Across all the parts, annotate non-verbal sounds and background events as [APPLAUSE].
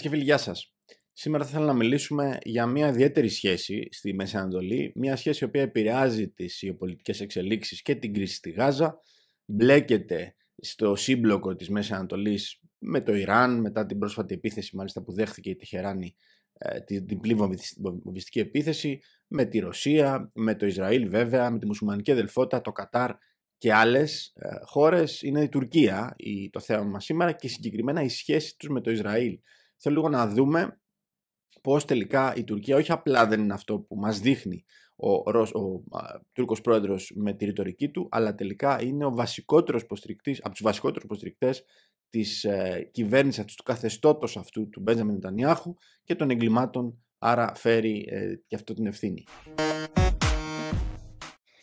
και φίλοι, γεια σας. Σήμερα θα ήθελα να μιλήσουμε για μια ιδιαίτερη σχέση στη Μέση Ανατολή, μια σχέση η οποία επηρεάζει τις γεωπολιτικές εξελίξεις και την κρίση στη Γάζα, μπλέκεται στο σύμπλοκο της Μέσης Ανατολής με το Ιράν, μετά την πρόσφατη επίθεση μάλιστα που δέχθηκε η Τεχεράνη ε, την πλήβο επίθεση, με τη Ρωσία, με το Ισραήλ βέβαια, με τη μουσουλμανική αδελφότητα, το Κατάρ και άλλες ε, χώρες Είναι η Τουρκία το θέμα μας σήμερα και συγκεκριμένα η σχέση τους με το Ισραήλ. Θέλω λίγο να δούμε πώς τελικά η Τουρκία όχι απλά δεν είναι αυτό που μας δείχνει ο, ο Τούρκος πρόεδρος με τη ρητορική του, αλλά τελικά είναι ο βασικότερος υποστηρικτής, από τους βασικότερους υποστηρικτές της ε, κυβέρνησης του καθεστώτος αυτού του Μπέντζαμιν Νετανιάχου και των εγκλημάτων, άρα φέρει ε, και αυτό την ευθύνη.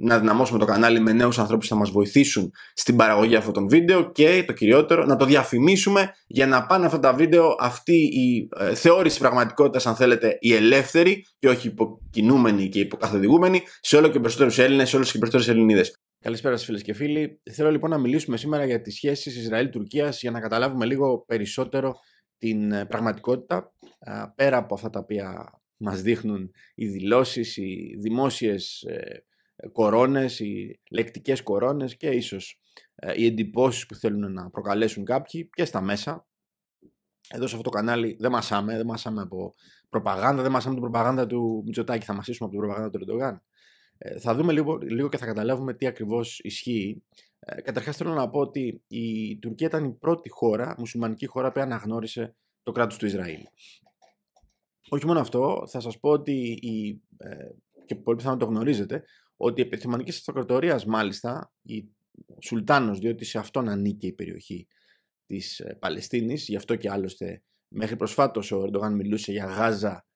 να δυναμώσουμε το κανάλι με νέους ανθρώπους που θα μας βοηθήσουν στην παραγωγή αυτών των βίντεο και το κυριότερο να το διαφημίσουμε για να πάνε αυτά τα βίντεο αυτή η ε, θεώρηση πραγματικότητας αν θέλετε η ελεύθερη και όχι υποκινούμενη και υποκαθοδηγούμενη σε όλο και περισσότερους Έλληνες σε όλες και περισσότερες Ελληνίδες. Καλησπέρα σας φίλες και φίλοι. Θέλω λοιπόν να μιλήσουμε σήμερα για τις σχέσεις τουρκια για να καταλάβουμε λίγο περισσότερο την ε, πραγματικότητα ε, πέρα από αυτά τα οποία μας δείχνουν οι δηλώσεις, οι δημόσιες ε, κορώνες, οι λεκτικές κορώνες και ίσως ε, οι εντυπώσεις που θέλουν να προκαλέσουν κάποιοι και στα μέσα. Εδώ σε αυτό το κανάλι δεν μασάμε, δεν μασάμε από προπαγάνδα, δεν μασάμε την προπαγάνδα του Μητσοτάκη, θα μασίσουμε από την προπαγάνδα του Ερντογάν. Ε, θα δούμε λίγο, λίγο και θα καταλάβουμε τι ακριβώς ισχύει. Ε, καταρχάς θέλω να πω ότι η Τουρκία ήταν η πρώτη χώρα, μουσουλμανική χώρα που αναγνώρισε το κράτος του Ισραήλ. Όχι μόνο αυτό, θα σας πω ότι η, και πολύ πιθανόν το γνωρίζετε, ότι επί Οθωμανικής Αυτοκρατορίας μάλιστα η Σουλτάνος, διότι σε αυτόν ανήκει η περιοχή της ε, Παλαιστίνης, γι' αυτό και άλλωστε μέχρι προσφάτως ο Ερντογάν μιλούσε για Γάζα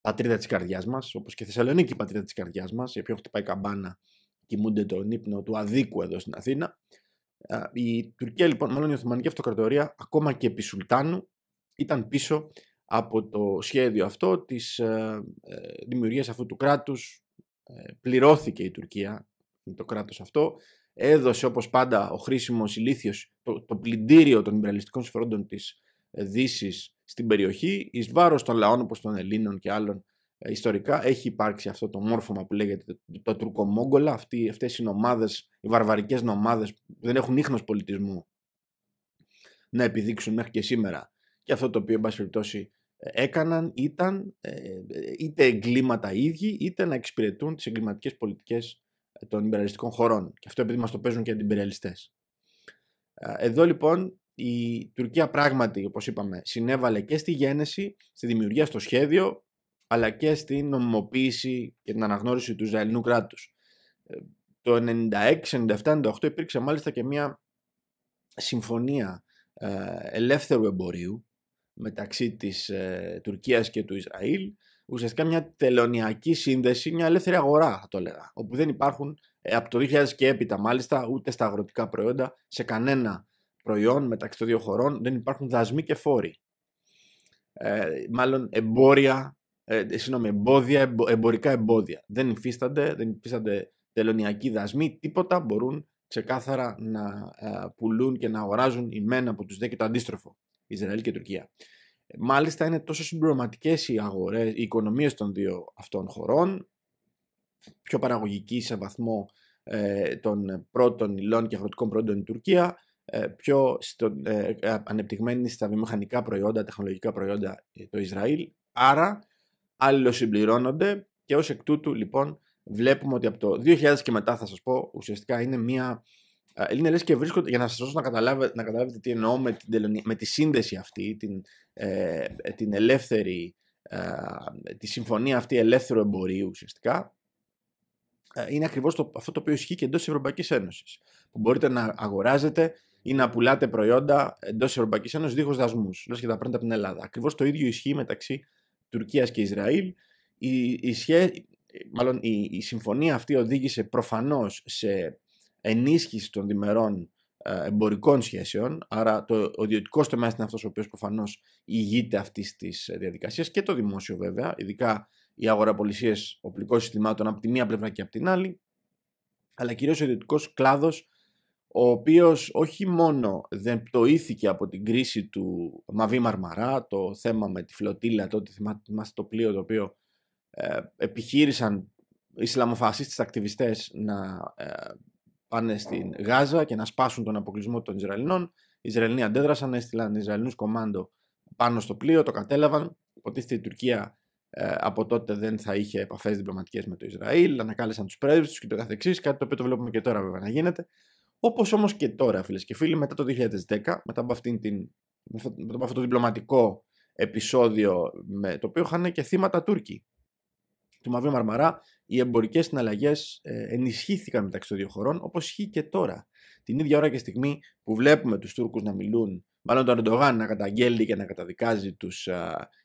πατρίδα της καρδιάς μας, όπως και Θεσσαλονίκη πατρίδα της καρδιάς μας, η οποία χτυπάει καμπάνα, κοιμούνται τον ύπνο του αδίκου εδώ στην Αθήνα. Η Τουρκία λοιπόν, μάλλον η Οθωμανική Αυτοκρατορία, ακόμα και επί Σουλτάνου, ήταν πίσω από το σχέδιο αυτό της ε, ε αυτού του κράτους ε, πληρώθηκε η Τουρκία με το κράτος αυτό. Έδωσε όπως πάντα ο χρήσιμος ηλίθιος το, το πλυντήριο των υπεραλιστικών συμφερόντων της ε, Δύσης στην περιοχή, εις βάρος των λαών όπως των Ελλήνων και άλλων ε, ιστορικά έχει υπάρξει αυτό το μόρφωμα που λέγεται το τουρκομόγκολα, αυτοί, αυτές οι νομάδες, οι βαρβαρικές νομάδες που δεν έχουν ίχνος πολιτισμού να επιδείξουν μέχρι και σήμερα. Και αυτό το οποίο, εν πάση περιπτώσει, έκαναν ήταν ε, είτε εγκλήματα ίδιοι είτε να εξυπηρετούν τις εγκληματικές πολιτικές ε, των υπεραλιστικών χωρών. Και αυτό επειδή μας το παίζουν και αντιπεραλιστές. Εδώ λοιπόν η Τουρκία πράγματι, όπως είπαμε, συνέβαλε και στη γέννηση, στη δημιουργία, στο σχέδιο, αλλά και στην νομιμοποίηση και την αναγνώριση του Ισραηλινού κράτους. Ε, το 96, 97, 98 υπήρξε μάλιστα και μια συμφωνία ελεύθερου εμπορίου μεταξύ της ε, Τουρκίας και του Ισραήλ, ουσιαστικά μια τελωνιακή σύνδεση, μια ελεύθερη αγορά θα το έλεγα, όπου δεν υπάρχουν ε, από το 2000 και έπειτα μάλιστα ούτε στα αγροτικά προϊόντα, σε κανένα προϊόν μεταξύ των δύο χωρών δεν υπάρχουν δασμοί και φόροι. Ε, μάλλον εμπόρια, ε, συγγνώμη, εμπόδια, εμπο, εμπορικά εμπόδια. Δεν υφίστανται, δεν υφίστανται τελωνιακοί δασμοί, τίποτα μπορούν ξεκάθαρα να ε, πουλούν και να αγοράζουν η μένα από τους δε και το αντίστροφο. Ισραήλ και Τουρκία. Μάλιστα είναι τόσο συμπληρωματικές οι αγορές, οι οικονομίες των δύο αυτών χωρών, πιο παραγωγική σε βαθμό ε, των πρώτων υλών και αγροτικών προϊόντων η Τουρκία, ε, πιο ε, ανεπτυγμένη στα βιομηχανικά προϊόντα, τεχνολογικά προϊόντα το Ισραήλ. Άρα αλληλοσυμπληρώνονται και ως εκ τούτου λοιπόν βλέπουμε ότι από το 2000 και μετά θα σας πω ουσιαστικά είναι μια είναι λες και βρίσκονται, για να σας δώσω να καταλάβετε, να καταλάβετε τι εννοώ με, την με τη σύνδεση αυτή, την, ε, την ελεύθερη, τη συμφωνία αυτή ελεύθερου εμπορίου ουσιαστικά, ε, είναι ακριβώς το, αυτό το οποίο ισχύει και εντός της Ευρωπαϊκής Ένωσης. Που μπορείτε να αγοράζετε ή να πουλάτε προϊόντα εντός της Ευρωπαϊκής Ένωσης δίχως δασμούς, λες και τα παίρνετε από την Ελλάδα. Ακριβώς το ίδιο ισχύει μεταξύ Τουρκίας και Ισραήλ. Η, η, μάλλον η, η συμφωνία αυτή οδήγησε προφανώς σε ενίσχυση των διμερών ε, εμπορικών σχέσεων. Άρα το, ο ιδιωτικός τομέας είναι αυτός ο οποίος προφανώς ηγείται αυτής της ε, διαδικασίας και το δημόσιο βέβαια, ειδικά οι αγοραπολισίες οπλικών συστημάτων από τη μία πλευρά και από την άλλη. Αλλά κυρίως ο ιδιωτικός κλάδος, ο οποίος όχι μόνο δεν πτωήθηκε από την κρίση του Μαβί Μαρμαρά, το θέμα με τη φλωτήλα, τότε θυμάστε το πλοίο το οποίο ε, επιχείρησαν οι Ισλαμοφασίστες ακτιβιστές να πάνε στην Γάζα και να σπάσουν τον αποκλεισμό των Ισραηλινών. Οι Ισραηλοί αντέδρασαν, έστειλαν Ισραηλινούς κομμάντο πάνω στο πλοίο, το κατέλαβαν. Υποτίθεται η Τουρκία ε, από τότε δεν θα είχε επαφές διπλωματικές με το Ισραήλ, ανακάλεσαν τους πρέσβεις τους κ.ο.κ. Κάτι το οποίο το βλέπουμε και τώρα βέβαια να γίνεται. Όπως όμως και τώρα, φίλες και φίλοι, μετά το 2010, μετά από, αυτήν την, μετά αυτό το διπλωματικό επεισόδιο, με το οποίο είχαν και θύματα Τούρκοι του Μαυρού Μαρμαρά, οι εμπορικές συναλλαγές ε, ενισχύθηκαν μεταξύ των δύο χωρών, όπως ισχύει και τώρα. Την ίδια ώρα και στιγμή που βλέπουμε τους Τούρκους να μιλούν, μάλλον τον Ερντογάν να καταγγέλνει και να καταδικάζει τους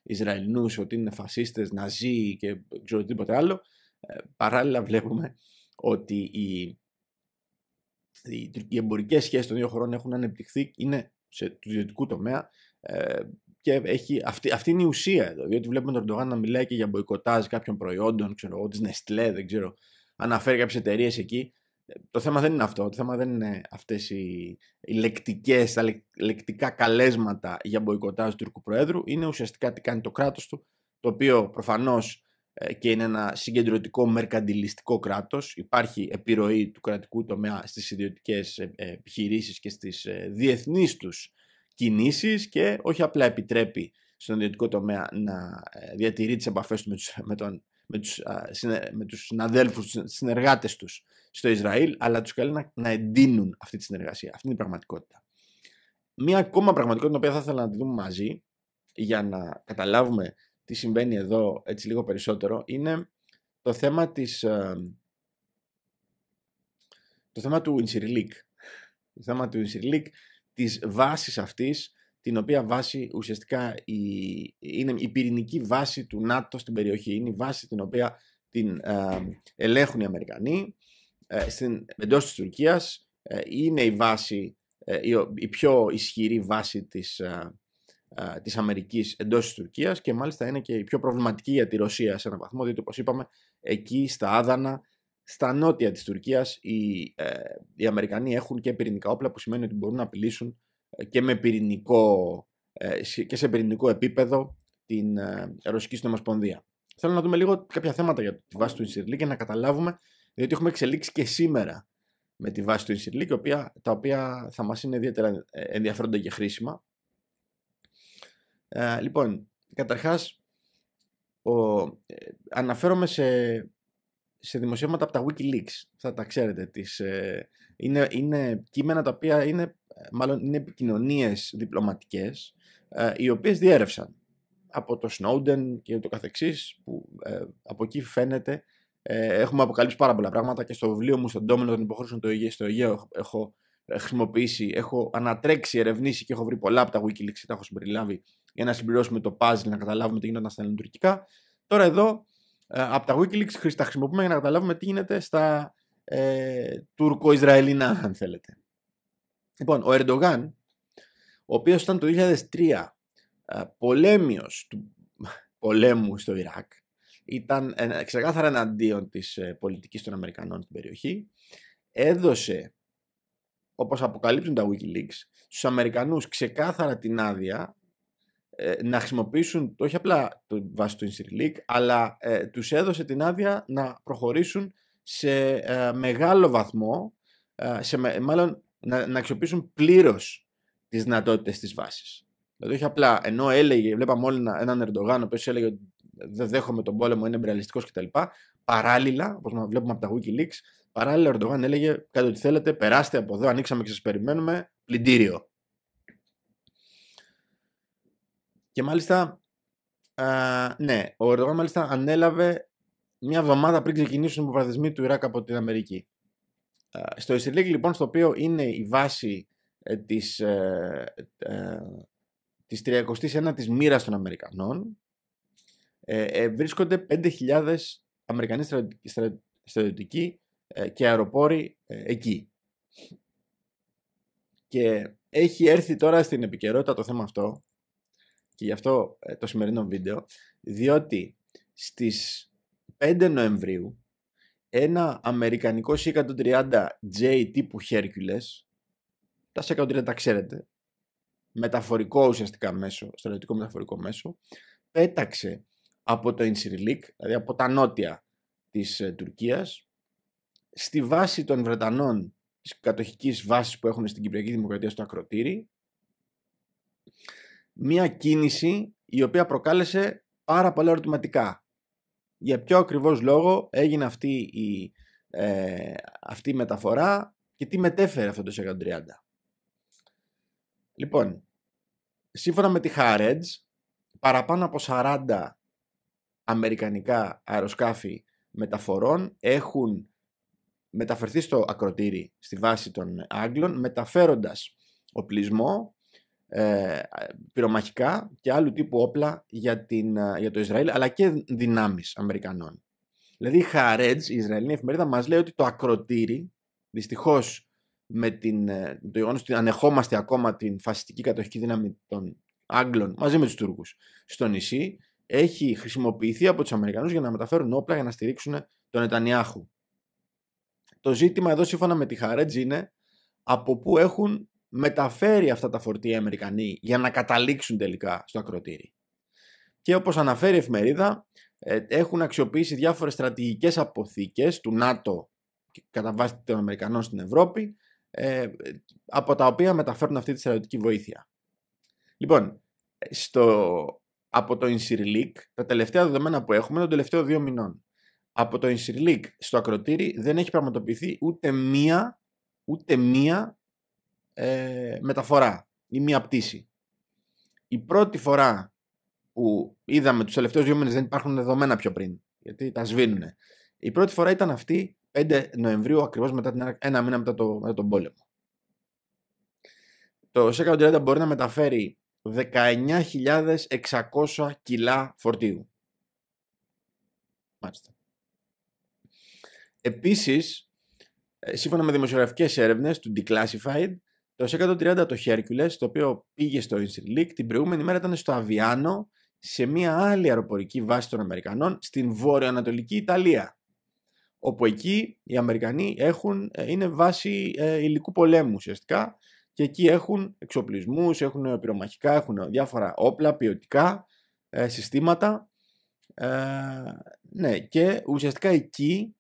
Ισραηλινούς ότι είναι φασίστες, Ναζί και οτιδήποτε άλλο. Ε, παράλληλα, βλέπουμε ότι οι, οι εμπορικές σχέσεις των δύο χωρών έχουν ανεπτυχθεί, είναι σε του ιδιωτικού τομέα ε, και έχει, αυτή, αυτή είναι η ουσία εδώ. Διότι βλέπουμε τον Ερντογάν να μιλάει και για μποϊκοτάζ κάποιων προϊόντων, ξέρω εγώ, της Νεστλέ, δεν ξέρω, αναφέρει κάποιες εταιρείες εκεί. Ε, το θέμα δεν είναι αυτό. Το θέμα δεν είναι αυτές οι, οι λεκτικές, τα λεκτικά καλέσματα για μποϊκοτάζ του Τουρκου Προέδρου. Είναι ουσιαστικά τι κάνει το κράτος του, το οποίο προφανώς ε, και είναι ένα συγκεντρωτικό μερκαντιλιστικό κράτος. Υπάρχει επιρροή του κρατικού τομέα στις ιδιωτικές ε, επιχειρήσεις και στις διεθνείς τους κινήσεις και όχι απλά επιτρέπει στον ιδιωτικό τομέα να ε, διατηρεί τις επαφές του με τους, με τον, με τους, με τους συνεργάτες τους στο Ισραήλ, αλλά τους καλεί να, να εντείνουν αυτή τη συνεργασία. Αυτή είναι η πραγματικότητα. Μία ακόμα πραγματικότητα, την οποία θα ήθελα να τη δούμε μαζί, για να καταλάβουμε τι συμβαίνει εδώ έτσι λίγο περισσότερο, είναι το θέμα της... Ε, το θέμα του Ινσιρλίκ. Το θέμα του Ινσιρλίκ της βάσης αυτής, την οποία βάση ουσιαστικά είναι η πυρηνική βάση του ΝΑΤΟ στην περιοχή. Είναι η βάση την οποία την ε, ελέγχουν οι Αμερικανοί. Ε, στην, εντός της Τουρκίας ε, είναι η βάση, ε, η, πιο ισχυρή βάση της, της Αμερικής εντός της Τουρκίας και μάλιστα είναι και η πιο προβληματική για τη Ρωσία σε έναν βαθμό, διότι όπως είπαμε εκεί στα Άδανα στα νότια της Τουρκίας οι, ε, οι Αμερικανοί έχουν και πυρηνικά όπλα που σημαίνει ότι μπορούν να απειλήσουν ε, και, με πυρηνικό, ε, και σε πυρηνικό επίπεδο την Ρωσική Συνομοσπονδία. Θέλω να δούμε λίγο κάποια θέματα για τη βάση του Ινσυρλί και να καταλάβουμε διότι έχουμε εξελίξει και σήμερα με τη βάση του Ινσυρλί τα οποία θα μας είναι ιδιαίτερα ενδιαφέροντα και χρήσιμα. Ε, λοιπόν, καταρχάς ο, αναφέρομαι σε σε δημοσιεύματα από τα Wikileaks. Θα τα ξέρετε. Τις, ε, είναι, είναι κείμενα τα οποία είναι, ε, μάλλον είναι επικοινωνίες διπλωματικές, ε, οι οποίες διέρευσαν από το Snowden και το καθεξής που ε, από εκεί φαίνεται έχουμε αποκαλύψει πάρα πολλά πράγματα και στο βιβλίο μου στον ντόμενο των υποχρεώσεων το Αιγαίου στο Αιγαίο έχω χρησιμοποιήσει, έχω ανατρέξει, ερευνήσει και έχω βρει πολλά από τα Wikileaks και τα έχω συμπεριλάβει για να συμπληρώσουμε το puzzle, να καταλάβουμε τι γίνονταν στα ελληνικά. Τώρα εδώ ε, από τα Wikileaks χρησιμοποιούμε για να καταλάβουμε τι γίνεται στα ε, τουρκο-ισραηλινά, [LAUGHS] αν θέλετε. Λοιπόν, ο Ερντογάν, ο οποίος ήταν το 2003 ε, πολέμιος του [LAUGHS] πολέμου στο Ιράκ, ήταν ξεκάθαρα εναντίον της ε, πολιτικής των Αμερικανών στην περιοχή, έδωσε, όπως αποκαλύπτουν τα Wikileaks, στους Αμερικανούς ξεκάθαρα την άδεια ε, να χρησιμοποιήσουν όχι απλά το, βάση του Instant League, αλλά ε, τους έδωσε την άδεια να προχωρήσουν σε ε, μεγάλο βαθμό, ε, σε, μάλλον να, να αξιοποιήσουν πλήρως τις δυνατότητες της βάσης. Δηλαδή όχι απλά, ενώ έλεγε, βλέπαμε όλοι έναν Ερντογάν, ο οποίος έλεγε ότι δεν δέχομαι τον πόλεμο, είναι εμπρεαλιστικό κτλ. Παράλληλα, όπως βλέπουμε από τα Wikileaks, παράλληλα ο Ερντογάν έλεγε, κάντε ό,τι θέλετε, περάστε από εδώ, ανοίξαμε και σας περιμένουμε, πλυντήριο. Και μάλιστα, α, ναι, ο Ερδογάν ανέλαβε μια εβδομάδα πριν ξεκινήσουν οι υποπραθυσμοί του Ιράκ από την Αμερική. στο Ισηλίκ, λοιπόν, στο οποίο είναι η βάση ε, της, ε, ε, της 31 της μοίρας των Αμερικανών, ε, ε, βρίσκονται 5.000 Αμερικανοί στρατιωτικοί ε, και αεροπόροι εκεί. Και έχει έρθει τώρα στην επικαιρότητα το θέμα αυτό και γι' αυτό ε, το σημερινό βίντεο, διότι στις 5 Νοεμβρίου ένα αμερικανικό C-130J τύπου Hercules, τα C-130 τα ξέρετε, μεταφορικό ουσιαστικά μέσο, στρατιωτικό μεταφορικό μέσο, πέταξε από το Insirilik, δηλαδή από τα νότια της ε, Τουρκίας, στη βάση των Βρετανών, της κατοχικής βάσης που έχουν στην Κυπριακή Δημοκρατία στο Ακροτήρι, μία κίνηση η οποία προκάλεσε πάρα πολλά ερωτηματικά. Για ποιο ακριβώς λόγο έγινε αυτή η, ε, αυτή μεταφορά και τι μετέφερε αυτό το 130. Λοιπόν, σύμφωνα με τη ΧΑΡΕΤΖ, παραπάνω από 40 αμερικανικά αεροσκάφη μεταφορών έχουν μεταφερθεί στο ακροτήρι στη βάση των Άγγλων μεταφέροντας οπλισμό ε, πυρομαχικά και άλλου τύπου όπλα για, την, ε, για το Ισραήλ, αλλά και δυνάμεις Αμερικανών. Δηλαδή η Χαρέτζ, η Ισραηλινή εφημερίδα, μας λέει ότι το ακροτήρι, δυστυχώς με την, ε, το γεγονός ότι ανεχόμαστε ακόμα την φασιστική κατοχική δύναμη των Άγγλων μαζί με τους Τούρκους στο νησί, έχει χρησιμοποιηθεί από τους Αμερικανούς για να μεταφέρουν όπλα για να στηρίξουν τον Νετανιάχου. Το ζήτημα εδώ σύμφωνα με τη Χαρέτζ είναι από πού έχουν μεταφέρει αυτά τα φορτία οι Αμερικανοί για να καταλήξουν τελικά στο ακροτήρι. Και όπως αναφέρει η εφημερίδα, ε, έχουν αξιοποιήσει διάφορες στρατηγικές αποθήκες του ΝΑΤΟ και κατά βάση των Αμερικανών στην Ευρώπη, ε, ε, από τα οποία μεταφέρουν αυτή τη στρατιωτική βοήθεια. Λοιπόν, στο, από το Ινσυρλίκ, τα τελευταία δεδομένα που έχουμε είναι των τελευταίων δύο μηνών. Από το Ινσυρλίκ στο ακροτήρι δεν έχει πραγματοποιηθεί ούτε μία, ούτε μία ε, μεταφορά ή μία πτήση. Η πρώτη φορά που είδαμε τους τελευταίους δύο μήνες δεν υπάρχουν δεδομένα πιο πριν, γιατί τα σβήνουν. Η πρώτη φορά ήταν αυτή 5 Νοεμβρίου, ακριβώς μετά την, ένα μήνα μετά, το, μετά τον πόλεμο. Το c 30 μπορεί να μεταφέρει 19.600 κιλά φορτίου. Μάλιστα. Επίσης, ε, σύμφωνα με δημοσιογραφικές έρευνες του Declassified, το 130 το Hercules, το οποίο πήγε στο Ινσυρλίκ, την προηγούμενη μέρα ήταν στο Αβιάνο, σε μια άλλη αεροπορική βάση των Αμερικανών, στην βορειοανατολική Ιταλία. Όπου εκεί οι Αμερικανοί έχουν, ε, είναι βάση ε, υλικού πολέμου ουσιαστικά και εκεί έχουν εξοπλισμούς, έχουν πυρομαχικά, έχουν διάφορα όπλα, ποιοτικά ε, συστήματα. Ε, ναι, και ουσιαστικά εκεί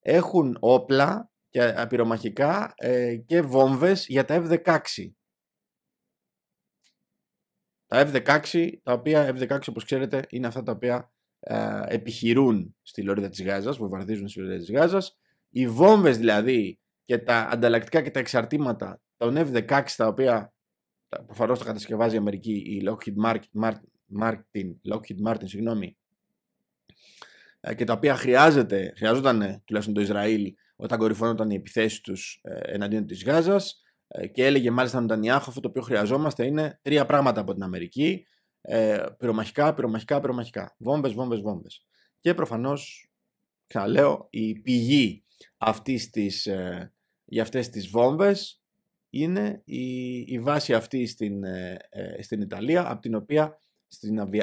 έχουν όπλα και απειρομαχικά ε, και βόμβες για τα F-16. Τα F-16, τα οποία F-16 όπως ξέρετε είναι αυτά τα οποία ε, επιχειρούν στη λωρίδα της Γάζας, βομβαρδίζουν στη λωρίδα της Γάζας. Οι βόμβες δηλαδή και τα ανταλλακτικά και τα εξαρτήματα των F-16 τα οποία προφανώς τα κατασκευάζει η Αμερική, η Lockheed Martin, Lockheed Martin, συγγνώμη, ε, και τα οποία χρειάζεται, χρειάζονταν ε, τουλάχιστον το Ισραήλ όταν κορυφώνονταν οι επιθέσεις τους ε, εναντίον της Γάζας. Ε, και έλεγε μάλιστα τον Τανιάχο: Αυτό το οποίο χρειαζόμαστε είναι τρία πράγματα από την Αμερική. Ε, πυρομαχικά, πυρομαχικά, πυρομαχικά. Βόμβες, βόμβες, βόμβες. Και προφανώς, ξαναλέω, η πηγή αυτής της, ε, για αυτές τις βόμβες είναι η, η βάση αυτή στην, στην Ιταλία, από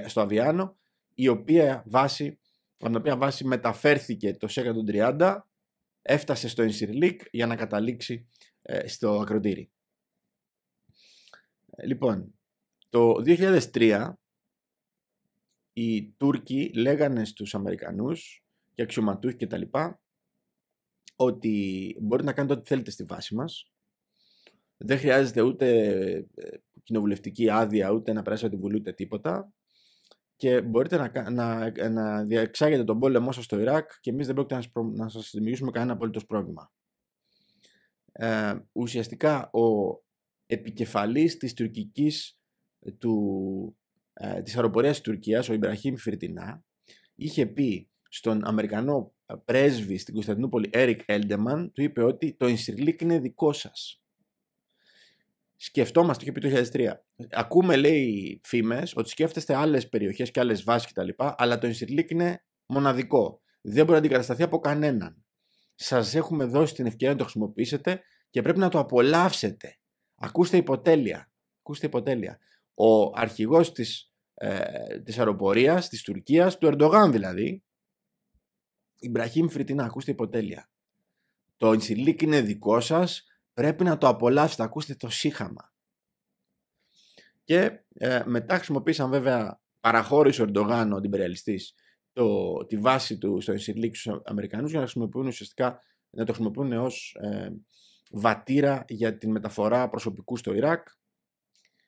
στο Αβιάνο, η οποία βάση, από την οποία βάση μεταφέρθηκε το 130 έφτασε στο Ινσυρλίκ για να καταλήξει ε, στο ακροτήρι. Ε, λοιπόν, το 2003 οι Τούρκοι λέγανε στους Αμερικανούς και αξιωματούχοι και τα ότι μπορείτε να κάνετε ό,τι θέλετε στη βάση μας. Δεν χρειάζεται ούτε ε, κοινοβουλευτική άδεια, ούτε να περάσει από την Βουλή, ούτε τίποτα και μπορείτε να, να, να διεξάγετε τον πόλεμό σας στο Ιράκ και εμείς δεν πρόκειται να σας, δημιουργήσουμε κανένα απολύτως πρόβλημα. Ε, ουσιαστικά ο επικεφαλής της τουρκικής του, ε, της αεροπορίας της Τουρκίας, ο Ιμπραχήμ Φιρτινά, είχε πει στον Αμερικανό πρέσβη στην Κωνσταντινούπολη Έρικ Έλντεμαν, του είπε ότι το Ινσυρλίκ είναι δικό σας σκεφτόμαστε, είχε πει το 2003. Ακούμε, λέει, φήμες ότι σκέφτεστε άλλες περιοχές και άλλες βάσεις κτλ. Αλλά το Ινστιτλίκ είναι μοναδικό. Δεν μπορεί να αντικατασταθεί από κανέναν. Σας έχουμε δώσει την ευκαιρία να το χρησιμοποιήσετε και πρέπει να το απολαύσετε. Ακούστε υποτέλεια. Ακούστε υποτέλεια. Ο αρχηγός της, ε, της αεροπορίας της Τουρκίας, του Ερντογάν δηλαδή, η Μπραχήμ Φρυτίνα. ακούστε υποτέλεια. Το Ινσιλίκ είναι δικό σας, Πρέπει να το απολαύσετε, ακούστε το σύχαμα. Και ε, μετά χρησιμοποίησαν βέβαια, παραχώρησε ο Ερντογάν ο αντιπεριαλιστής, τη βάση του στο Ισιρλίκ Αμερικανούς για να χρησιμοποιούν ουσιαστικά να το χρησιμοποιούν ως ε, βατήρα για τη μεταφορά προσωπικού στο Ιράκ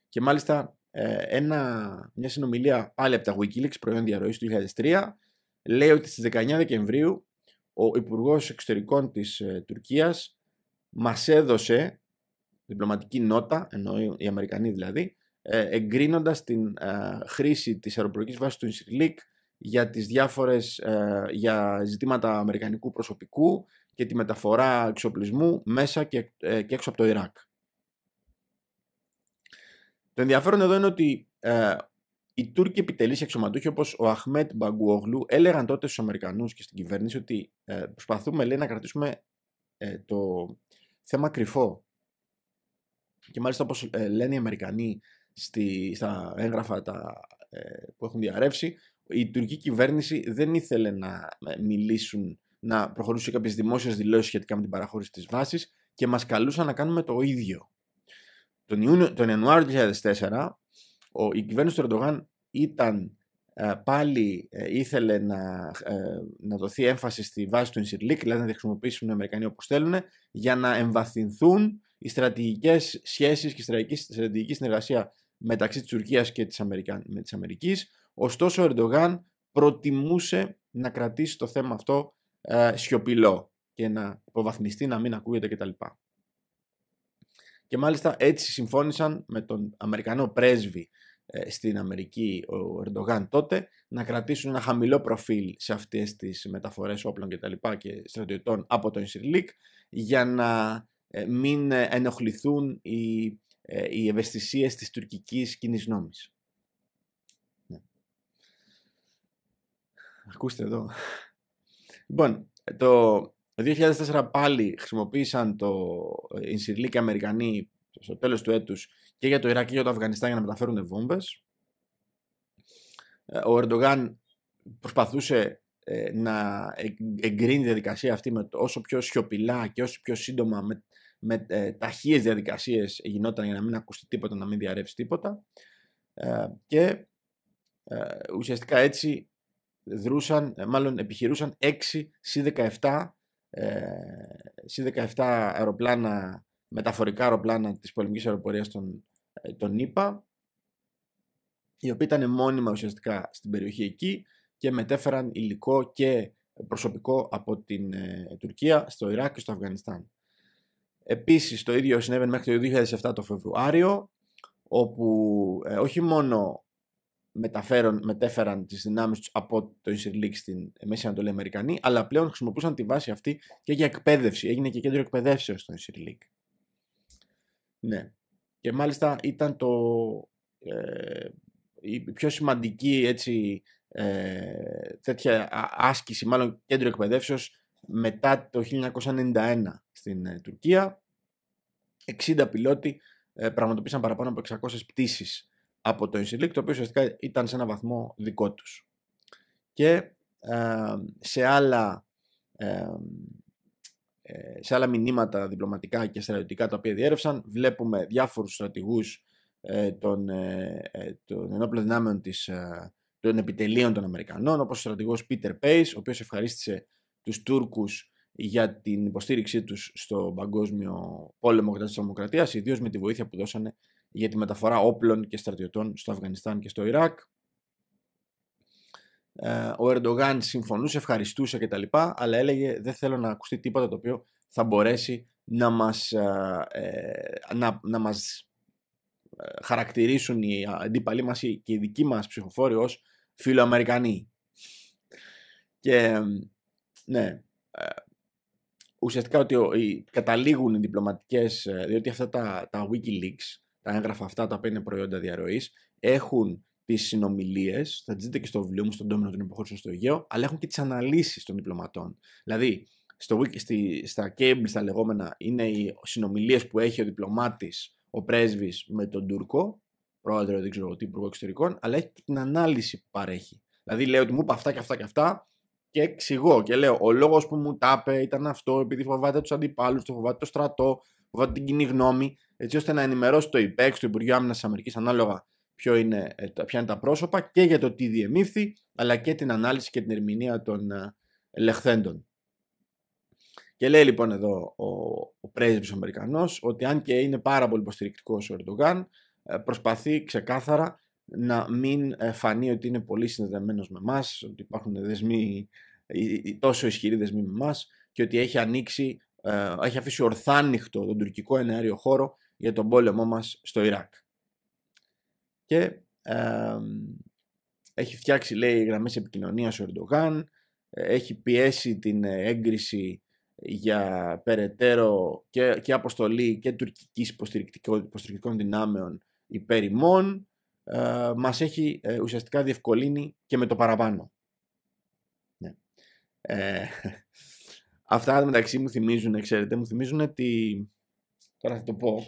και μάλιστα ε, ένα, μια συνομιλία πάλι από τα Wikileaks προϊόν διαρροής του 2003 λέει ότι στις 19 Δεκεμβρίου ο Υπουργός Εξωτερικών της ε, Τουρκίας μας έδωσε διπλωματική νότα, ενώ οι Αμερικανοί δηλαδή, ε, εγκρίνοντας την ε, χρήση της αεροπορικής βάσης του Ινσιρλίκ για, τις διάφορες, ε, για ζητήματα αμερικανικού προσωπικού και τη μεταφορά εξοπλισμού μέσα και, έξω από το Ιράκ. Το ενδιαφέρον εδώ είναι ότι οι Τούρκοι επιτελείς εξωματούχοι όπως ο Αχμέτ Μπαγκουόγλου έλεγαν τότε στους Αμερικανούς και στην κυβέρνηση ότι προσπαθούμε να κρατήσουμε το, θέμα κρυφό. Και μάλιστα όπως ε, λένε οι Αμερικανοί στη, στα έγγραφα τα, ε, που έχουν διαρρεύσει, η τουρκική κυβέρνηση δεν ήθελε να ε, μιλήσουν, να προχωρήσουν σε κάποιες δημόσιες δηλώσεις σχετικά με την παραχώρηση της βάσης και μας καλούσαν να κάνουμε το ίδιο. Τον, Ιούνιο, τον Ιανουάριο 2004 ο, η κυβέρνηση του Ερντογάν ήταν ε, πάλι ε, ήθελε να, ε, να δοθεί έμφαση στη βάση του Ινσιρλίκ, δηλαδή να τη χρησιμοποιήσουν οι Αμερικανοί όπως θέλουν, για να εμβαθυνθούν οι στρατηγικές σχέσεις και η στρατηγική συνεργασία μεταξύ της Τουρκίας και της, Αμερική. Αμερικής. Ωστόσο ο Ερντογάν προτιμούσε να κρατήσει το θέμα αυτό σιωπηλό και να υποβαθμιστεί, να μην ακούγεται κτλ. Και μάλιστα έτσι συμφώνησαν με τον Αμερικανό πρέσβη ε, στην Αμερική ο Ερντογάν τότε να κρατήσουν ένα χαμηλό προφίλ σε αυτές τις μεταφορές όπλων και τα λοιπά και στρατιωτών από τον Ινσυρλίκ για να ε, μην ε, ενοχληθούν οι, οι ευαισθησίες της τουρκικής κοινής νόμης. Ναι. Ακούστε εδώ. Λοιπόν, το 2004 πάλι χρησιμοποίησαν το και Αμερικανοί στο τέλος του έτους και για το Ιράκ και για το Αφγανιστάν για να μεταφέρουν βόμβες. Ε, ο Ερντογάν προσπαθούσε ε, να εγκρίνει τη διαδικασία αυτή με όσο πιο σιωπηλά και όσο πιο σύντομα με, με ε, διαδικασίες γινόταν για να μην ακουστεί τίποτα, να μην διαρρεύσει τίποτα ε, και ε, ουσιαστικά έτσι δρούσαν, μάλλον επιχειρούσαν 6 συ 17, 17 αεροπλάνα μεταφορικά αεροπλάνα της πολεμικής αεροπορίας των ε, τον ΗΠΑ, οι οποίοι ήταν μόνιμα ουσιαστικά στην περιοχή εκεί και μετέφεραν υλικό και προσωπικό από την ε, Τουρκία στο Ιράκ και στο Αφγανιστάν. Επίσης το ίδιο συνέβαινε μέχρι το 2007 το Φεβρουάριο όπου ε, όχι μόνο μεταφέρον, μετέφεραν τις δυνάμεις τους από το Ισυρλίκ στην Μέση Ανατολή Αμερικανή αλλά πλέον χρησιμοποιούσαν τη βάση αυτή και για εκπαίδευση. Έγινε και κέντρο εκπαιδεύσεως στο Ισυρλίκ. Ναι και μάλιστα ήταν το, ε, η πιο σημαντική έτσι, ε, τέτοια άσκηση, μάλλον κέντρο εκπαιδεύσεως μετά το 1991 στην ε, Τουρκία. 60 πιλότοι ε, πραγματοποίησαν παραπάνω από 600 πτήσεις από το Ινσιλίκ, το οποίο ουσιαστικά ήταν σε ένα βαθμό δικό τους. Και ε, σε άλλα ε, σε άλλα μηνύματα διπλωματικά και στρατιωτικά τα οποία διέρευσαν βλέπουμε διάφορους στρατηγούς ε, των, ε, των ενόπλων δυνάμεων της, των επιτελείων των Αμερικανών όπως ο στρατηγός Peter Pace ο οποίος ευχαρίστησε τους Τούρκους για την υποστήριξή τους στο παγκόσμιο πόλεμο κατά της Δημοκρατίας ιδίως με τη βοήθεια που δώσανε για τη μεταφορά όπλων και στρατιωτών στο Αφγανιστάν και στο Ιράκ ε, ο Ερντογάν συμφωνούσε, ευχαριστούσε κτλ. Αλλά έλεγε δεν θέλω να ακουστεί τίποτα το οποίο θα μπορέσει να μας, ε, ε, να, μας χαρακτηρίσουν οι αντίπαλοι μας και οι δικοί μας ψηφοφόροι ως φιλοαμερικανοί. Και ναι, ουσιαστικά ότι καταλήγουν οι διπλωματικές, διότι αυτά τα, τα Wikileaks, τα έγγραφα αυτά τα οποία είναι προϊόντα διαρροής, έχουν τις συνομιλίες, θα τις δείτε και στο βιβλίο μου, στον τόμινο των υποχώρησεων στο Αιγαίο, αλλά έχουν και τις αναλύσεις των διπλωματών. Δηλαδή, στο, στη, στα cable, στα λεγόμενα, είναι οι συνομιλίες που έχει ο διπλωμάτης, ο πρέσβης με τον Τούρκο, πρόεδρο, δεν ξέρω τι, υπουργό εξωτερικών, αλλά έχει και την ανάλυση που παρέχει. Δηλαδή, λέει ότι μου είπα αυτά και αυτά και αυτά, και εξηγώ και λέω: Ο λόγος που μου τα είπε ήταν αυτό, επειδή φοβάται τους αντιπάλους, το φοβάται το στρατό, φοβάται την κοινή γνώμη, έτσι ώστε να ενημερώσει το ΙΠΕΚ, το Υπουργείο Άμυνας Αμερικής, ανάλογα ποιο είναι, ε, ποια είναι τα πρόσωπα και για το τι διεμήφθη, αλλά και την ανάλυση και την ερμηνεία των ε, λεχθέντων. Και λέει λοιπόν εδώ ο, ο πρέσβης Αμερικανός ότι αν και είναι πάρα πολύ υποστηρικτικός ο Ερντογάν, ε, προσπαθεί ξεκάθαρα να μην φανεί ότι είναι πολύ συνδεδεμένος με εμάς, ότι υπάρχουν δεσμοί, τόσο ισχυροί δεσμοί με εμάς και ότι έχει ανοίξει, έχει αφήσει ορθάνυχτο τον τουρκικό εναέριο χώρο για τον πόλεμό μας στο Ιράκ και έχει φτιάξει λέει γραμμές επικοινωνίας ο Ερντογάν, ε, έχει πιέσει την έγκριση για περαιτέρω και, και αποστολή και τουρκικής υποστηρικτικών δυνάμεων υπέρ ημών, ε, μας έχει ε, ουσιαστικά διευκολύνει και με το παραπάνω. Ναι. Ε, [LAUGHS] αυτά μεταξύ μου θυμίζουν, ξέρετε, μου θυμίζουν τη... Τώρα θα το πω.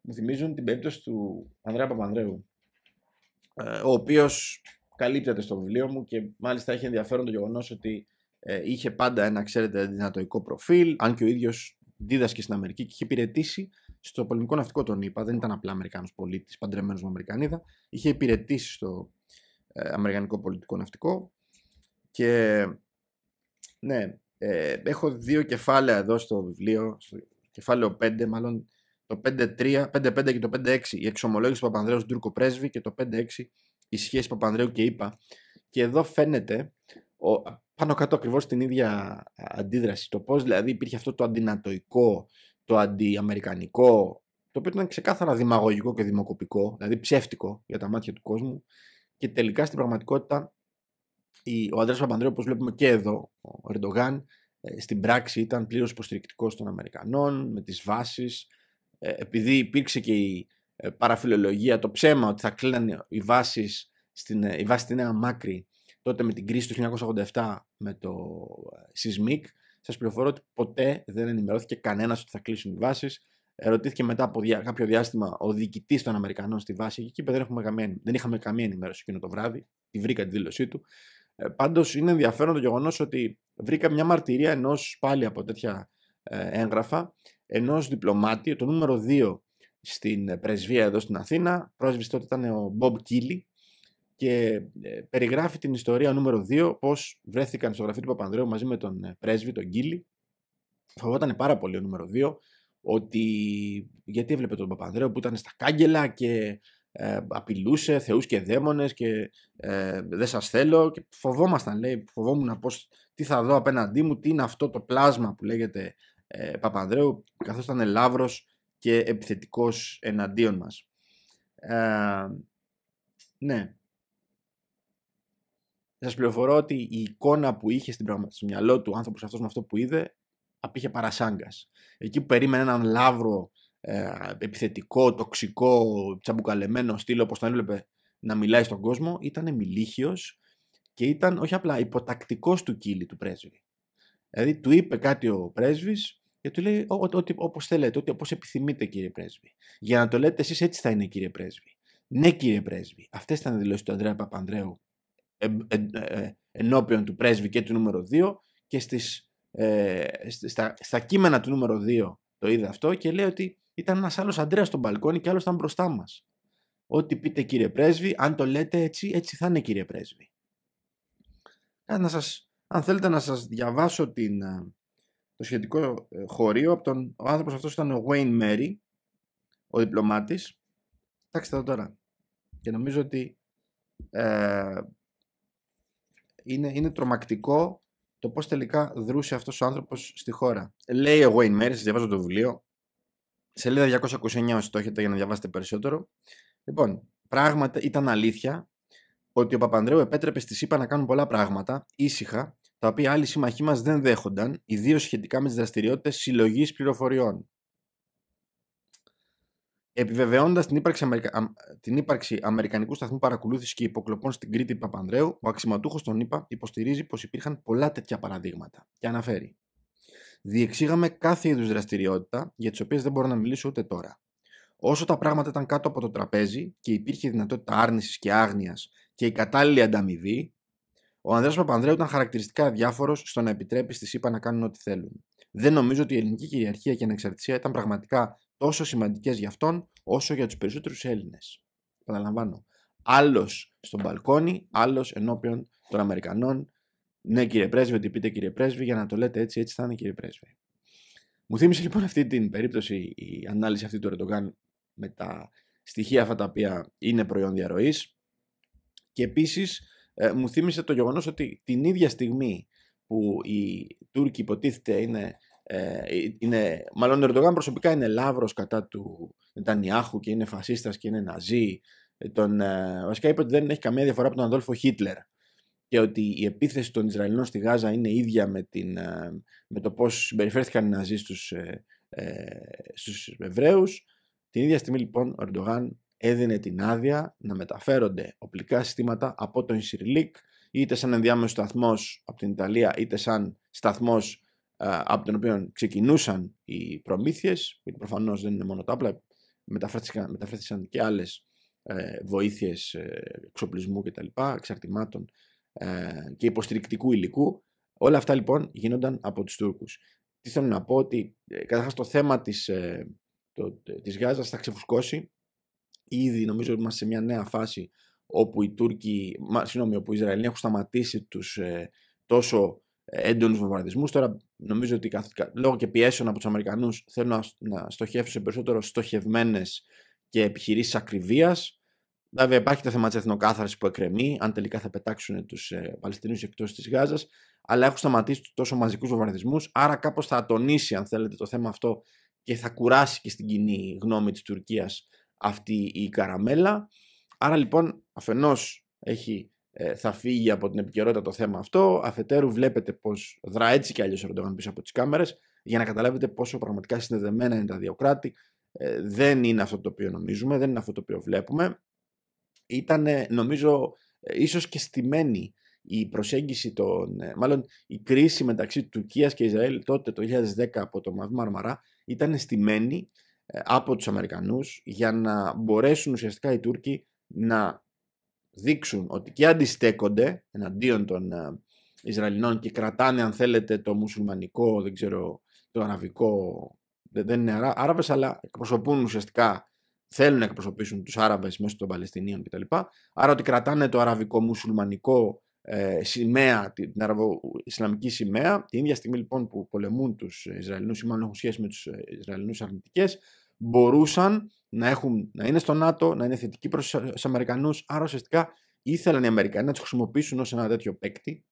Μου θυμίζουν την περίπτωση του Ανδρέα Παπανδρέου, ε, ο οποίος καλύπτεται στο βιβλίο μου και μάλιστα έχει ενδιαφέρον το γεγονός ότι ε, είχε πάντα ένα, ξέρετε, δυνατοϊκό προφίλ, αν και ο ίδιος δίδασκε στην Αμερική και είχε υπηρετήσει στο πολιτικό ναυτικό τον είπα, δεν ήταν απλά Αμερικανό πολιτή, παντρεμένος με Αμερικανίδα, είχε υπηρετήσει στο ε, Αμερικανικό πολιτικό ναυτικό και ναι, έχω δύο κεφάλαια εδώ στο βιβλίο, στο κεφάλαιο 5 μάλλον το 5 5 και το 5-6 η εξομολόγηση του Παπανδρέου στον Τούρκο πρέσβη και το 5-6 η σχέση Παπανδρέου και ΙΠΑ. Και εδώ φαίνεται ο, πάνω κάτω ακριβώς την ίδια αντίδραση. Το πώς δηλαδή υπήρχε αυτό το αντινατοϊκό, το αντιαμερικανικό, το οποίο ήταν ξεκάθαρα δημαγωγικό και δημοκοπικό, δηλαδή ψεύτικο για τα μάτια του κόσμου. Και τελικά στην πραγματικότητα ο Ανδρέα Παπανδρέου, όπως βλέπουμε και εδώ, ο Ερντογάν, ε, στην πράξη ήταν πλήρως υποστηρικτικός των Αμερικανών, με τις βάσεις. Ε, επειδή υπήρξε και η ε, παραφιλολογία, το ψέμα ότι θα κλείνανε οι βάσεις στην, ε, η βάση στη Νέα Μάκρη τότε με την κρίση του 1987 με το Σισμικ, σας πληροφορώ ότι ποτέ δεν ενημερώθηκε κανένας ότι θα κλείσουν οι βάσεις. Ερωτήθηκε μετά από κάποιο διάστημα ο διοικητής των Αμερικανών στη βάση και εκεί δεν, έχουμε καμία, δεν είχαμε καμία ενημέρωση εκείνο το βράδυ. Τη βρήκα τη δήλωσή του. Ε, Πάντως είναι ενδιαφέρον το γεγονός ότι βρήκα μια μαρτυρία ενός πάλι από τέτοια ε, έγγραφα ενός διπλωμάτη, το νούμερο 2 στην ε, πρεσβεία εδώ στην Αθήνα, πρόσβης τότε ήταν ο Μπομπ Κίλι και ε, περιγράφει την ιστορία νούμερο 2 πώς βρέθηκαν στο γραφείο του Παπανδρέου μαζί με τον πρέσβη, τον Κίλι. Φοβόταν πάρα πολύ ο νούμερο 2 ότι γιατί έβλεπε τον Παπανδρέο που ήταν στα κάγκελα και ε, απειλούσε θεούς και δαίμονες και ε, δεν σας θέλω και φοβόμασταν λέει, φοβόμουν πω, τι θα δω απέναντί μου, τι είναι αυτό το πλάσμα που λέγεται ε, Παπανδρέου, καθώς ήταν λαύρος και επιθετικός εναντίον μας. Ε, ναι. Σας πληροφορώ ότι η εικόνα που είχε στην στο μυαλό του άνθρωπος αυτός με αυτό που είδε, απήχε παρασάγκας. Εκεί που περίμενε έναν λαύρο ε, επιθετικό, τοξικό, τσαμπουκαλεμένο στήλο, όπως τον έβλεπε να μιλάει στον κόσμο, ήταν μιλίχιο και ήταν όχι απλά υποτακτικός του κύλι του πρέσβη. Δηλαδή του είπε κάτι ο πρέσβης, και του λέει ότι όπως θέλετε, ότι όπως επιθυμείτε, κύριε Πρέσβη. Για να το λέτε εσείς, έτσι θα είναι, κύριε Πρέσβη. Ναι, κύριε Πρέσβη. Αυτές ήταν οι δηλώσεις του Ανδρέα Παπανδρέου ε, ε, ε, ενώπιον του Πρέσβη και του νούμερο 2 και στις, ε, στα, στα κείμενα του νούμερο 2 το είδα αυτό και λέει ότι ήταν ένας άλλος Ανδρέας στον μπαλκόνι και άλλος ήταν μπροστά μας. Ό,τι πείτε, κύριε Πρέσβη, αν το λέτε έτσι, έτσι θα είναι, κύριε Πρέσβη. Να σας, αν θέλετε να σας διαβάσω την, ε, το σχετικό ε, χωρίο από τον ο άνθρωπος αυτός ήταν ο Wayne Mary, ο διπλωμάτης. Κοιτάξτε τώρα. Και νομίζω ότι ε, είναι, είναι τρομακτικό το πώς τελικά δρούσε αυτός ο άνθρωπος στη χώρα. Λέει ο Wayne Mary, σας διαβάζω το βιβλίο, σελίδα 229 όσοι το έχετε για να διαβάσετε περισσότερο. Λοιπόν, πράγματα ήταν αλήθεια ότι ο Παπανδρέου επέτρεπε στη ΣΥΠΑ να κάνουν πολλά πράγματα ήσυχα τα οποία άλλοι σύμμαχοί μας δεν δέχονταν, ιδίως σχετικά με τις δραστηριότητες συλλογής πληροφοριών. Επιβεβαιώντας την, ύπαρξη την ύπαρξη Αμερικανικού σταθμού παρακολούθησης και υποκλοπών στην Κρήτη Παπανδρέου, ο αξιωματούχος των ΗΠΑ υποστηρίζει πως υπήρχαν πολλά τέτοια παραδείγματα. Και αναφέρει. Διεξήγαμε κάθε είδους δραστηριότητα για τις οποίες δεν μπορώ να μιλήσω ούτε τώρα. Όσο τα πράγματα ήταν κάτω από το τραπέζι και υπήρχε δυνατότητα άρνησης και άγνοιας και η κατάλληλη ανταμοιβή, ο Ανδρέας Παπανδρέου ήταν χαρακτηριστικά διάφορος στο να επιτρέπει στις ΣΥΠΑ να κάνουν ό,τι θέλουν. Δεν νομίζω ότι η ελληνική κυριαρχία και ανεξαρτησία ήταν πραγματικά τόσο σημαντικές για αυτόν όσο για τους περισσότερους Έλληνες. Καταλαμβάνω. Άλλος στον μπαλκόνι, άλλος ενώπιον των Αμερικανών. Ναι, κύριε Πρέσβη, ότι πείτε κύριε Πρέσβη, για να το λέτε έτσι, έτσι θα είναι κύριε Πρέσβη. Μου θύμισε λοιπόν αυτή την περίπτωση η ανάλυση αυτή του Ερντογκάν με τα στοιχεία αυτά τα οποία είναι προϊόν διαρροής. Και επίσης ε, μου θύμισε το γεγονός ότι την ίδια στιγμή που οι Τούρκοι υποτίθεται είναι, ε, ε, είναι μάλλον ο Ερντογάν προσωπικά είναι λαύρος κατά του Ντανιάχου και είναι φασίστας και είναι ναζί, τον, ε, βασικά είπε ότι δεν έχει καμία διαφορά από τον Αδόλφο Χίτλερ και ότι η επίθεση των Ισραηλινών στη Γάζα είναι ίδια με, την, με το πώς συμπεριφέρθηκαν οι ναζί στους, ε, στους Εβραίους. Την ίδια στιγμή λοιπόν ο Ερντογάν έδινε την άδεια να μεταφέρονται οπλικά συστήματα από τον Συρλίκ είτε σαν ενδιάμεσο σταθμός από την Ιταλία είτε σαν σταθμός από τον οποίο ξεκινούσαν οι προμήθειες, γιατί προφανώς δεν είναι μόνο τα απλά μεταφέρθηκαν, και άλλες ε, βοήθειες ε, εξοπλισμού κτλ εξαρτημάτων ε, και υποστηρικτικού υλικού όλα αυτά λοιπόν γίνονταν από τους Τούρκους τι θέλω να πω ότι ε, καταρχάς το θέμα της ε, της Γάζας θα ξεφουσκώσει ήδη νομίζω ότι είμαστε σε μια νέα φάση όπου οι Τούρκοι, όπου οι Ισραηλοί έχουν σταματήσει τους ε, τόσο ε, έντονους βομβαρδισμούς. Τώρα νομίζω ότι λόγω και πιέσεων από τους Αμερικανούς θέλουν να, να στοχεύσουν σε περισσότερο στοχευμένες και επιχειρήσεις ακριβίας. Βέβαια υπάρχει το θέμα της εθνοκάθαρσης που εκκρεμεί, αν τελικά θα πετάξουν τους ε, Παλαιστινίους εκτός της Γάζας, αλλά έχουν σταματήσει τους τόσο μαζικούς βομβαρδισμούς, άρα κάπως θα τονίσει αν θέλετε το θέμα αυτό και θα κουράσει και στην κοινή γνώμη της Τουρκίας αυτή η καραμέλα. Άρα λοιπόν αφενός έχει, ε, θα φύγει από την επικαιρότητα το θέμα αυτό, αφετέρου βλέπετε πως δρά έτσι και αλλιώς ο πίσω από τις κάμερες, για να καταλάβετε πόσο πραγματικά συνδεδεμένα είναι τα δύο κράτη, ε, δεν είναι αυτό το οποίο νομίζουμε, δεν είναι αυτό το οποίο βλέπουμε. Ήταν νομίζω ε, ίσως και στημένη η προσέγγιση των, ε, μάλλον η κρίση μεταξύ Τουρκίας και Ισραήλ τότε το 2010 από το Μαρμαρά ήταν στημένη ε, από τους Αμερικανούς για να μπορέσουν ουσιαστικά οι Τούρκοι να δείξουν ότι και αντιστέκονται εναντίον των ε, Ισραηλινών και κρατάνε αν θέλετε το μουσουλμανικό, δεν ξέρω, το αραβικό, δεν είναι Άραβες αλλά εκπροσωπούν ουσιαστικά θέλουν να εκπροσωπήσουν τους Άραβες μέσω των Παλαιστινίων κτλ. Άρα ότι κρατάνε το αραβικό μουσουλμανικό ε, σημαία, την Ισλαμική σημαία, την ίδια στιγμή λοιπόν που πολεμούν τους Ισραηλινούς ή μάλλον έχουν σχέση με τους ε, Ισραηλινούς αρνητικές, μπορούσαν να, έχουν, να είναι στο ΝΑΤΟ, να είναι θετικοί προς τους Αμερικανούς. άρα ουσιαστικά ήθελαν οι Αμερικανοί να τους χρησιμοποιήσουν ως ένα τέτοιο παίκτη,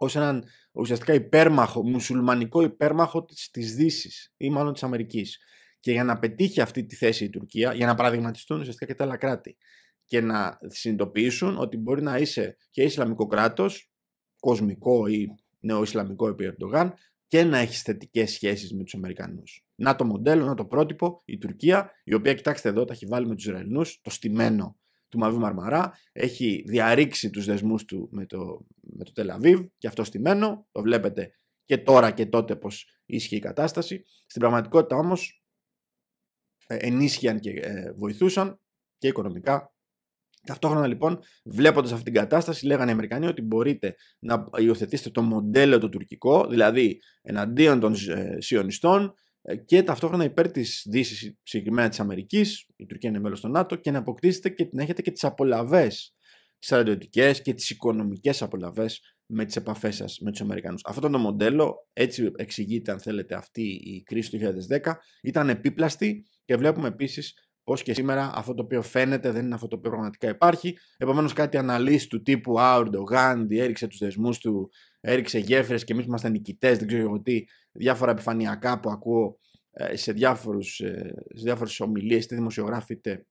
ω έναν ουσιαστικά υπέρμαχο, μουσουλμανικό υπέρμαχο της Δύσης, ή μάλλον της Αμερικής. Και για να πετύχει αυτή τη θέση η Τουρκία, για να παραδειγματιστούν ουσιαστικά και τα άλλα κράτη και να συνειδητοποιήσουν ότι μπορεί να είσαι και Ισλαμικό κράτος, κοσμικό ή νεοϊσλαμικό επί Ερντογάν, και να έχεις θετικές σχέσεις με τους Αμερικανούς. Να το μοντέλο, να το πρότυπο, η Τουρκία, η οποία κοιτάξτε εδώ, τα έχει βάλει με τους Ισραηλινούς, το στημένο του Μαβί Μαρμαρά, έχει διαρρήξει τους δεσμούς του με το, με το Τελαβίβ και αυτό στημένο, το βλέπετε και τώρα και τότε πως ίσχυε η κατάσταση. Στην πραγματικότητα όμως ε, ενίσχυαν και ε, βοηθούσαν και οικονομικά Ταυτόχρονα λοιπόν, βλέποντας αυτή την κατάσταση, λέγανε οι Αμερικανοί ότι μπορείτε να υιοθετήσετε το μοντέλο το τουρκικό, δηλαδή εναντίον των ε, σιωνιστών ε, και ταυτόχρονα υπέρ της Δύσης, συγκεκριμένα της Αμερικής, η Τουρκία είναι μέλος του ΝΑΤΟ, και να αποκτήσετε και να έχετε και τις απολαυές, τις στρατιωτικές και τις οικονομικές απολαυές με τις επαφές σας με τους Αμερικανούς. Αυτό το μοντέλο, έτσι εξηγείται αν θέλετε αυτή η κρίση του 2010, ήταν επίπλαστη και βλέπουμε επίσης Ω και σήμερα, αυτό το οποίο φαίνεται δεν είναι αυτό το οποίο πραγματικά υπάρχει. Επομένως, κάτι αναλύσεις του τύπου Άουρντο, Γάντι, έριξε τους δεσμούς του, έριξε γέφυρες και εμείς ήμασταν νικητές, δεν ξέρω εγώ τι, διάφορα επιφανειακά που ακούω ε, σε, διάφορους, ε, σε διάφορες ομιλίες, είτε δημοσιογράφοι, είτε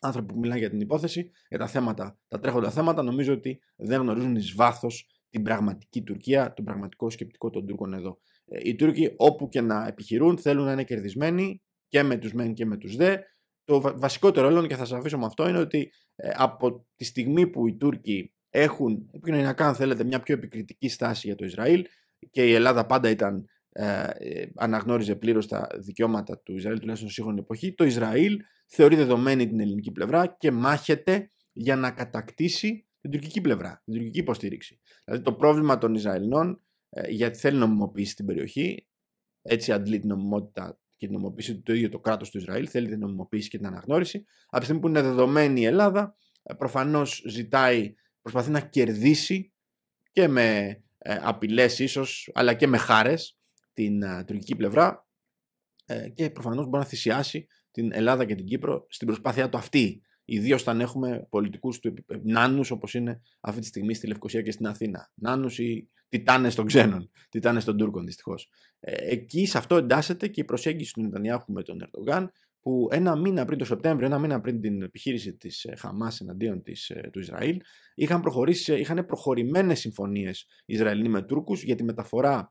άνθρωποι που μιλάνε για την υπόθεση, για τα θέματα, τα τρέχοντα θέματα, νομίζω ότι δεν γνωρίζουν εις βάθος την πραγματική Τουρκία, τον πραγματικό σκεπτικό των Τούρκων εδώ. Ε, οι Τούρκοι όπου και να επιχειρούν θέλουν να είναι κερδισμένοι και με τους μεν και με τους δε, το βασικότερο όλων και θα σας αφήσω με αυτό είναι ότι ε, από τη στιγμή που οι Τούρκοι έχουν επικοινωνιακά αν θέλετε μια πιο επικριτική στάση για το Ισραήλ και η Ελλάδα πάντα ήταν ε, ε, αναγνώριζε πλήρως τα δικαιώματα του Ισραήλ τουλάχιστον σύγχρονη εποχή το Ισραήλ θεωρεί δεδομένη την ελληνική πλευρά και μάχεται για να κατακτήσει την τουρκική πλευρά, την τουρκική υποστήριξη. Δηλαδή το πρόβλημα των Ισραηλινών, ε, γιατί θέλει να νομιμοποιήσει την περιοχή, έτσι αντλεί την νομιμότητα και την νομοποίηση του το ίδιο το κράτος του Ισραήλ, θέλει την νομοποίηση και την αναγνώριση. Από τη στιγμή που είναι δεδομένη η Ελλάδα, ε, προφανώς ζητάει, προσπαθεί να κερδίσει και με ε, απειλές ίσως, αλλά και με χάρες την ε, τουρκική πλευρά και προφανώς μπορεί να θυσιάσει την Ελλάδα και την Κύπρο στην προσπάθειά του αυτή. Ιδίως όταν έχουμε πολιτικούς του νάνους, όπως είναι αυτή τη στιγμή στη Λευκοσία και στην Αθήνα. Νάνους ή τιτάνες των ξένων, τιτάνε των Τούρκων δυστυχώς. Ε, εκεί σε αυτό εντάσσεται και η προσέγγιση του Νετανιάχου με τον Ερντογάν, που ένα μήνα πριν το Σεπτέμβριο, ένα μήνα πριν την επιχείρηση της ε, Χαμάς εναντίον της, ε, του Ισραήλ, είχαν, προχωρήσει, είχαν προχωρημένες συμφωνίες Ισραηλοί με Τούρκους για τη μεταφορά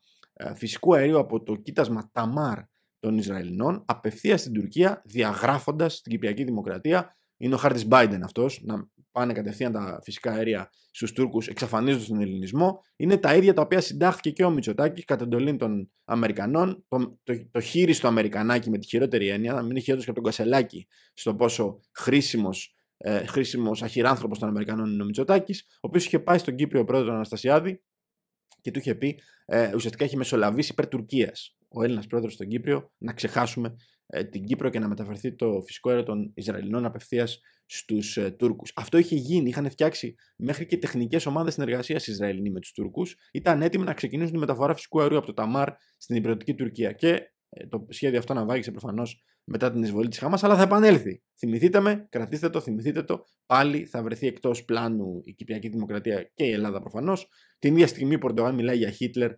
φυσικού αερίου από το κοίτασμα Ταμάρ των Ισραηλινών απευθείας στην Τουρκία, διαγράφοντας την Κυπριακή Δημοκρατία είναι ο χάρτη Biden αυτός, να πάνε κατευθείαν τα φυσικά αέρια στους Τούρκους, εξαφανίζοντα τον ελληνισμό, είναι τα ίδια τα οποία συντάχθηκε και ο Μητσοτάκης κατά εντολή των Αμερικανών. Το, το, το χείριστο Αμερικανάκι με τη χειρότερη έννοια, να μην είχε έδωσε και τον Κασελάκη, στο πόσο χρήσιμος ε, χρήσιμος αχυράνθρωπος των Αμερικανών είναι ο Μητσοτάκης, ο οποίος είχε πάει στον Κύπριο πρόεδρο Αναστασιάδη και του είχε πει, ε, ουσιαστικά είχε μεσολαβήσει υπέρ Τουρκίας. Ο Έλληνας πρόεδρος στον Κύπριο, να ξεχάσουμε ε, την Κύπρο και να μεταφερθεί το φυσικό αέριο των Ισραηλινών απευθείας στους ε, Τούρκους. Αυτό είχε γίνει. Είχαν φτιάξει μέχρι και τεχνικές ομάδες συνεργασίας Ισραηλινοί με τους Τούρκους. Ήταν έτοιμοι να ξεκινήσουν τη μεταφορά φυσικού αερίου από το Ταμάρ στην υπηρετική Τουρκία. Και ε, το σχέδιο αυτό να βάγισε προφανώς μετά την εισβολή της Χάμα, αλλά θα επανέλθει. Θυμηθείτε με, κρατήστε το, θυμηθείτε το. Πάλι θα βρεθεί εκτός πλάνου η Κυπριακή Δημοκρατία και η Ελλάδα προφανώς. Την ίδια στιγμή ο μιλάει για Χίτλερ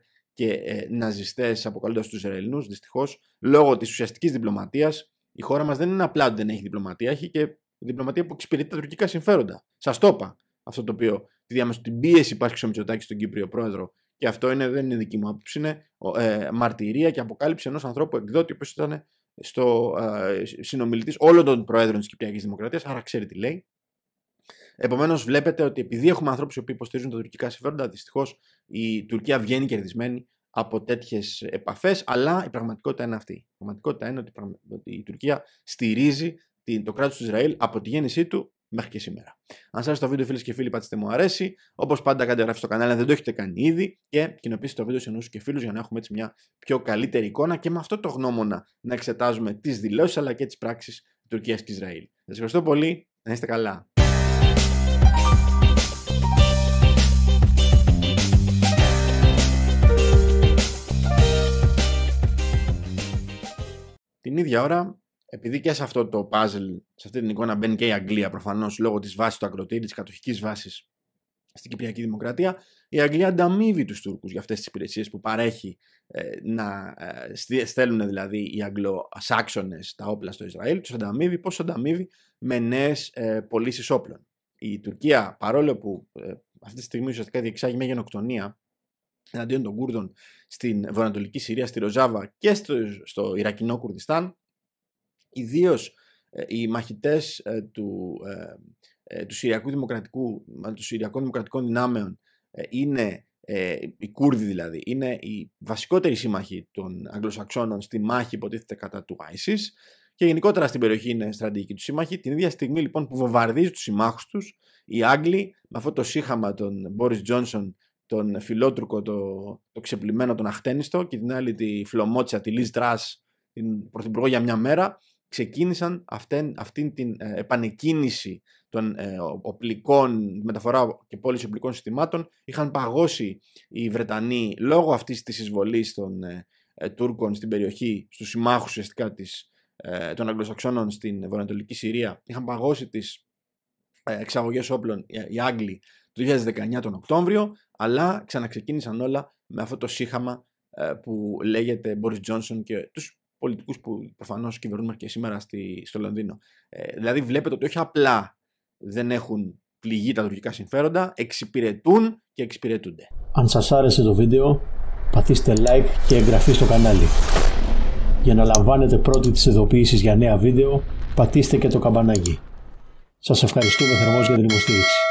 και ε, ναζιστέ αποκαλούντα του Ισραηλινού, δυστυχώς, λόγω της ουσιαστικής διπλωματίας. Η χώρα μας δεν είναι απλά ότι δεν έχει διπλωματία, έχει και διπλωματία που εξυπηρετεί τα τουρκικά συμφέροντα. Σας το είπα αυτό το οποίο τη διάμεση την πίεση υπάρχει στο Μητσοτάκη στον Κύπριο πρόεδρο. Και αυτό είναι, δεν είναι δική μου άποψη, είναι ε, μαρτυρία και αποκάλυψη ενός ανθρώπου εκδότη, ο ήταν στο ε, συνομιλητής όλων των προέδρων της Κυπριακής Δημοκρατίας, άρα ξέρει τι λέει. Επομένως, βλέπετε ότι επειδή έχουμε ανθρώπους οποίοι υποστηρίζουν τα τουρκικά συμφέροντα, δυστυχώς η Τουρκία βγαίνει κερδισμένη από τέτοιες επαφές. Αλλά η πραγματικότητα είναι αυτή. Η πραγματικότητα είναι ότι η Τουρκία στηρίζει το κράτος του Ισραήλ από τη γέννησή του μέχρι και σήμερα. Αν σας άρεσε το βίντεο, φίλες και φίλοι, πατήστε μου αρέσει. Όπως πάντα, κάντε εγγραφή στο κανάλι αν δεν το έχετε κάνει ήδη και κοινοποιήστε το βίντεο σε νου και φίλους για να έχουμε έτσι μια πιο καλύτερη εικόνα και με αυτό το γνώμονα να εξετάζουμε τις δηλώσεις αλλά και τις πράξεις Τουρκίας και Ισραήλ. Σας ευχαριστώ πολύ. Να είστε καλά. Την ίδια ώρα, επειδή και σε αυτό το puzzle, σε αυτή την εικόνα μπαίνει και η Αγγλία προφανώς λόγω της βάσης του ακροτήρι, της κατοχικής βάσης στην Κυπριακή Δημοκρατία, η Αγγλία ανταμείβει τους Τούρκους για αυτές τις υπηρεσίες που παρέχει ε, να ε, στέλνουν δηλαδή οι Αγγλοσάξονε τα όπλα στο Ισραήλ. Τους ανταμείβει πώς ανταμείβει με νέες ε, πωλήσεις όπλων. Η Τουρκία, παρόλο που ε, αυτή τη στιγμή ουσιαστικά διεξάγει μια γενοκτονία εναντίον των Κούρδων στην βορειοανατολική Συρία, στη Ροζάβα και στο, στο Ιρακινό Κουρδιστάν. Ιδίως ε, οι μαχητές ε, του, ε, ε, του, Συριακού Δημοκρατικού, των Συριακών Δημοκρατικών Δυνάμεων είναι οι Κούρδοι δηλαδή, είναι οι βασικότεροι σύμμαχοι των Αγγλοσαξόνων στη μάχη υποτίθεται κατά του ISIS και γενικότερα στην περιοχή είναι στρατηγική τους σύμμαχοι. Την ίδια στιγμή λοιπόν που βομβαρδίζουν τους συμμάχους τους, οι Άγγλοι με αυτό το σύχαμα των Μπόρις Τζόνσον τον φιλότρουκο, το, το ξεπλημένο, τον αχτένιστο και την άλλη τη φιλομότσα, τη Λίζ Τρας, την πρωθυπουργό για μια μέρα, ξεκίνησαν αυτήν, αυτήν την ε, επανεκκίνηση των ε, οπλικών, μεταφορά και πώληση οπλικών συστημάτων. Είχαν παγώσει οι Βρετανοί λόγω αυτής της εισβολής των ε, ε, Τούρκων στην περιοχή, στους συμμάχους ουσιαστικά της, των Αγγλοσαξόνων στην Βορειοανατολική Συρία, είχαν παγώσει τις εξαγωγές όπλων οι Άγγλοι το 2019 τον Οκτώβριο, αλλά ξαναξεκίνησαν όλα με αυτό το σύχαμα ε, που λέγεται Boris Johnson και τους πολιτικούς που προφανώς κυβερνούν και σήμερα στη, στο Λονδίνο. Ε, δηλαδή βλέπετε ότι όχι απλά δεν έχουν πληγεί τα τουρκικά συμφέροντα, εξυπηρετούν και εξυπηρετούνται. Αν σας άρεσε το βίντεο, πατήστε like και εγγραφή στο κανάλι. Για να λαμβάνετε πρώτη τις ειδοποιήσεις για νέα βίντεο, πατήστε και το καμπανάκι. Σας ευχαριστούμε θερμός για την υποστήριξη.